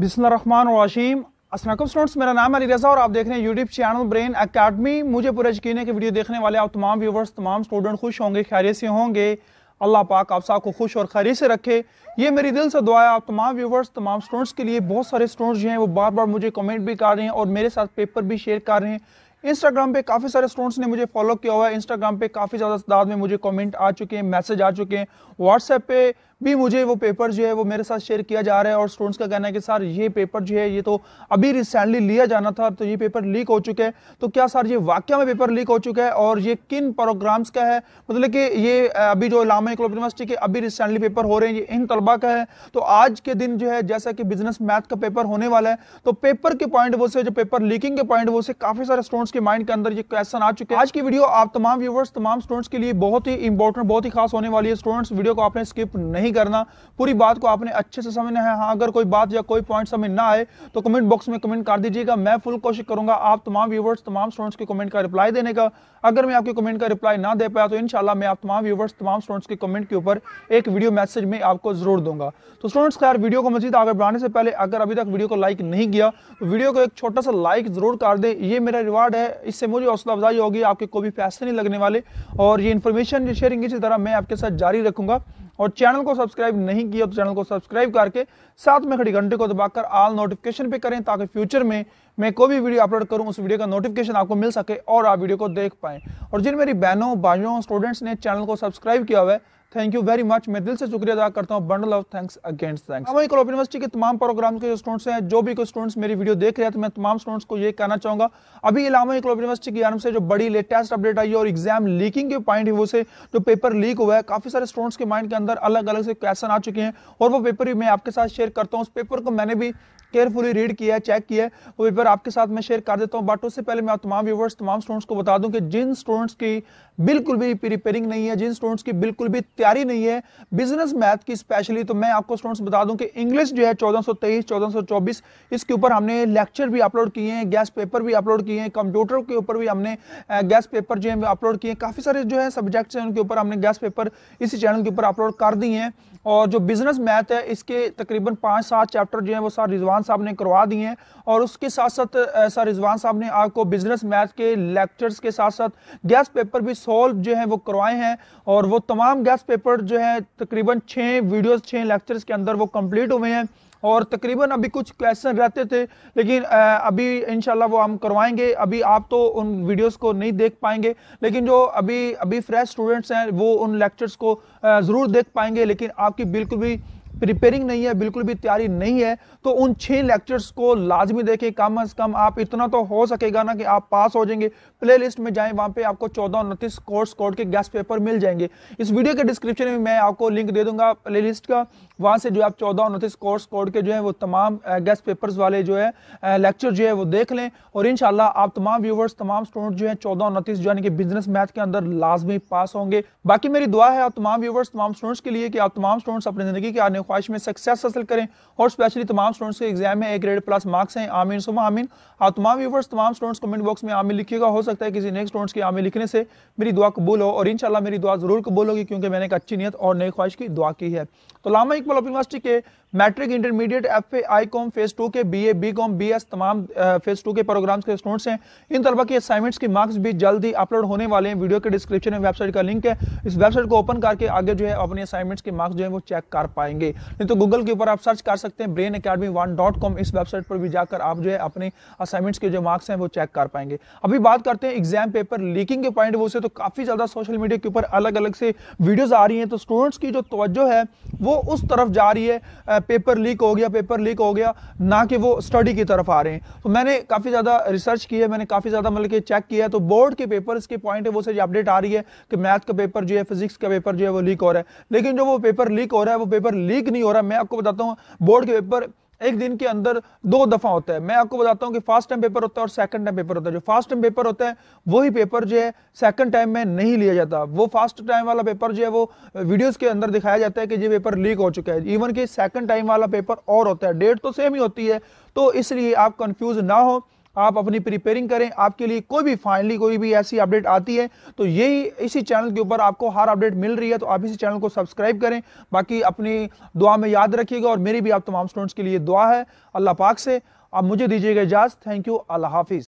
बिस्मिल्लाम Aslam students मेरा नाम अली रजा और आप देख रहे हैं यूट्यूब चैनल ब्रेन एकेडमी मुझे पूरा यकीन है कि वीडियो देखने वाले आप तमाम व्यूवर्स तमाम स्टूडेंट खुश होंगे खैरियत से होंगे अल्लाह पाक आप साहब को खुश और खैर से रखे ये मेरी दिल से दुआ है आप तमाम व्यूवर्स तमाम स्टूडेंट्स के लिए बहुत सारे स्टूडेंट्स जो हैं वो बार बार मुझे कमेंट भी कर रहे हैं और मेरे साथ पेपर भी शेयर कर रहे हैं इंस्टाग्राम पे काफ़ी सारे स्टूडेंट्स ने मुझे फॉलो किया हुआ है इंस्टाग्राम पे काफ़ी ज़्यादा तादाद में मुझे कमेंट आ चुके हैं मैसेज आ चुके हैं व्हाट्सएप पे भी मुझे वो पेपर जो है वो मेरे साथ शेयर किया जा रहा है और स्टूडेंट्स का कहना है कि सर ये पेपर जो है ये तो अभी रिसेंटली लिया जाना था तो ये पेपर लीक हो चुके हैं तो क्या सर ये वाक्य में पेपर लीक हो चुका है और ये किन प्रोग्राम्स का है मतलब कि ये अभी जो इलामा यूनिवर्सिटी के अभी रिसेंटली पेपर हो रहे हैं ये इन तलबा का है तो आज के दिन जो है जैसा कि बिजनेस मैथ का पेपर होने वाला है तो पेपर के पॉइंट वो से जो पेपर लीकिंग के पॉइंट वो से काफी सारे स्टूडेंट्स के माइंड के अंदर ये क्वेश्चन आ चुके हैं आज की वीडियो आप तमाम व्यूवर्स तमाम स्टूडेंट्स के लिए बहुत ही इंपॉर्टेंट बहुत ही खास होने वाली है स्टूडेंट्स वीडियो को आपने स्किप नहीं नहीं करना पूरी बात को आपने अच्छे से समझना है हाँ अगर कोई बात या कोई पॉइंट समझ ना आए तो कमेंट बॉक्स में कमेंट कर दीजिएगा मैं फुल कोशिश करूंगा आप तमाम व्यूवर्स तमाम स्टूडेंट्स के कमेंट का रिप्लाई देने का अगर मैं आपके कमेंट का रिप्लाई ना दे पाया तो इनशाला मैं आप तमाम व्यूवर्स तमाम स्टूडेंट्स के कमेंट के ऊपर एक वीडियो मैसेज में आपको जरूर दूंगा तो स्टूडेंट्स खैर वीडियो को मजीद आगे बढ़ाने से पहले अगर अभी तक वीडियो को लाइक नहीं किया तो वीडियो को एक छोटा सा लाइक जरूर कर दे ये मेरा रिवार्ड है इससे मुझे हौसला अफजाई होगी आपके कोई भी पैसे नहीं लगने वाले और ये इन्फॉर्मेशन शेयरिंग इसी तरह मैं आपके साथ जारी रखूंगा और चैनल को सब्सक्राइब नहीं किया तो चैनल को सब्सक्राइब करके साथ में खड़ी घंटे को दबाकर आल नोटिफिकेशन पे करें ताकि फ्यूचर में मैं कोई भी वीडियो अपलोड करूं उस वीडियो का नोटिफिकेशन आपको मिल सके और आप वीडियो को देख पाएं और जिन मेरी बहनों भाइयों स्टूडेंट्स ने चैनल को सब्सक्राइब किया हुआ है थैंक यू वेरी मच मैं दिल से शुक्रिया अदा करता हूँ bundle of thanks against thanks हमारी कलोब यूनिवर्सिटी के तमाम प्रोग्राम के स्टूडेंट्स हैं जो भी कोई स्टूडेंट्स मेरी वीडियो देख रहे हैं तो मैं तमाम स्टूडेंट्स को ये कहना चाहूंगा अभी इलामा कलोब यूनिवर्सिटी की जानव से जो बड़ी लेटेस्ट अपडेट आई है और एग्जाम लीकिंग के पॉइंट वो से जो पेपर लीक हुआ है काफ़ी सारे स्टूडेंट्स के माइंड के अंदर अलग अलग से क्वेश्चन आ चुके हैं और वो पेपर भी मैं आपके साथ शेयर करता हूँ उस पेपर को मैंने भी केयरफुली रीड किया चेक किया वो पेपर आपके साथ मैं शेयर कर देता हूँ बट उससे पहले मैं तमाम व्यूवर्स तमाम स्टूडेंट्स को बता दूं कि जिन स्टूडेंट्स की बिल्कुल भी प्रिपेयरिंग नहीं है जिन स्टूडेंट्स की बिल्कुल भी तैयारी नहीं है बिजनेस मैथ की स्पेशली तो मैं आपको स्टूडेंट्स बता दूं कि इंग्लिश जो है 1423 1424 इसके ऊपर हमने लेक्चर भी अपलोड किए हैं गैस पेपर भी अपलोड किए हैं कंप्यूटर के ऊपर भी हमने गैस पेपर जो है अपलोड किए काफ़ी सारे जो है सब्जेक्ट्स हैं उनके ऊपर हमने गैस पेपर इसी चैनल के ऊपर अपलोड कर दिए हैं और जो बिजनेस मैथ है इसके तकरीबन पाँच सात चैप्टर जो है वो सर रिजवान रिजवान साहब ने करवा दिए हैं और उसके साथ साथ सर रिजवान साहब ने आपको बिजनेस मैथ के लेक्चर्स के साथ साथ गैस पेपर भी सॉल्व जो है वो करवाए हैं और वो तमाम गैस पेपर जो है तकरीबन छः वीडियोज़ छः लेक्चर्स के अंदर वो कम्प्लीट हुए हैं और तकरीबन अभी कुछ क्वेश्चन रहते थे लेकिन अभी इनशाला वो हम करवाएंगे अभी आप तो उन वीडियोस को नहीं देख पाएंगे लेकिन जो अभी अभी फ्रेश स्टूडेंट्स हैं वो उन लेक्चर्स को ज़रूर देख पाएंगे लेकिन आपकी बिल्कुल भी प्रिपेयरिंग नहीं है बिल्कुल भी तैयारी नहीं है तो उन छह लेक्चर्स को लाजमी देखें कम अज कम आप इतना तो हो सकेगा ना कि आप पास हो जाएंगे प्ले लिस्ट में जाएं वहां पे आपको चौदह उनतीस कोर्स कोड के गैस पेपर मिल जाएंगे इस वीडियो के डिस्क्रिप्शन में मैं आपको लिंक दे दूंगा प्ले लिस्ट का वहाँ से जो आप चौदह उनतीस कोर्स कोड के जो है वो तमाम गेस्ट पेपर्स वाले जो है लेक्चर जो है वो देख लें और इन आप तमाम व्यूवर्स तमाम स्टूडेंट जो है चौदह उनतीस जो यानी कि बिजनेस मैथ के अंदर लाजमी पास होंगे बाकी मेरी दुआ है आप तमाम व्यूवर्स तमाम स्टूडेंट्स के लिए कि आप तमाम स्टूडेंट्स अपनी ज़िंदगी की आने ख्वाहिश में सक्सेस हासिल करें और स्पेशली तमाम स्टूडेंट्स के एग्जाम में एक ग्रेड प्लस मार्क्स हैं आमीन सुबह आमीन आप तमाम व्यूवर्स तमाम स्टूडेंट्स कमेंट बॉक्स में आमिर लिखिएगा हो सकता है किसी नेक्स्ट स्टूडेंट्स की आमिर लिखने से मेरी दुआ कबूल हो और इन मेरी दुआ ज़रूर कबूल होगी क्योंकि मैंने एक अच्छी नीयत और नई ख्वाहिश की दुआ की है तो Allama Iqbal open matric intermediate F A I com phase two के B A B com B S तमाम फेज टू के प्रोग्राम्स के स्टूडेंट्स हैं इन तलबा के असाइनमेंट्स की मार्क्स भी जल्द ही अपलोड होने वाले हैं वीडियो के डिस्क्रिप्शन में वेबसाइट का लिंक है इस वेबसाइट को ओपन करके आगे जो है अपने असाइनमेंट्स के मार्क्स जो है वो चेक कर पाएंगे नहीं तो गूगल के ऊपर आप सर्च कर सकते हैं Brain Academy one dot com इस वेबसाइट पर भी जाकर आप जो है अपने असाइनमेंट्स के जो मार्क्स हैं वो चेक कर पाएंगे अभी बात करते हैं एग्जाम पेपर लीकिंग के पॉइंट वो से तो काफ़ी ज़्यादा सोशल मीडिया के ऊपर अलग अलग से वीडियोज़ आ रही हैं तो स्टूडेंट्स की जो तवज्जो है वो उस तरफ जा रही है पेपर लीक हो गया पेपर लीक हो गया ना कि वो स्टडी की तरफ आ रहे हैं तो मैंने काफ़ी ज़्यादा रिसर्च की है मैंने काफ़ी ज़्यादा मतलब कि चेक किया है तो बोर्ड के पेपर के पॉइंट है वो सारी अपडेट आ रही है कि मैथ का पेपर जो है फिजिक्स का पेपर जो है वो लीक हो रहा है लेकिन जो वो पेपर लीक हो रहा है वो पेपर लीक नहीं हो रहा मैं आपको बताता हूँ बोर्ड के पेपर एक दिन के अंदर दो दफा होता है मैं आपको बताता हूं कि फर्स्ट टाइम पेपर होता है और सेकंड टाइम पेपर होता है जो फर्स्ट टाइम पेपर होता है वही पेपर जो है सेकंड टाइम में नहीं लिया जाता वो फर्स्ट टाइम वाला पेपर जो है वो वीडियोस के अंदर दिखाया जाता है कि ये पेपर लीक हो चुका है इवन कि सेकंड टाइम वाला पेपर और होता है डेट तो सेम ही होती है तो इसलिए आप कंफ्यूज ना हो आप अपनी प्रिपेयरिंग करें आपके लिए कोई भी फाइनली कोई भी ऐसी अपडेट आती है तो यही इसी चैनल के ऊपर आपको हर अपडेट मिल रही है तो आप इसी चैनल को सब्सक्राइब करें बाकी अपनी दुआ में याद रखिएगा और मेरी भी आप तमाम स्टूडेंट्स के लिए दुआ है अल्लाह पाक से आप मुझे दीजिएगा इजाज़ थैंक यू अल्लाह हाफिज़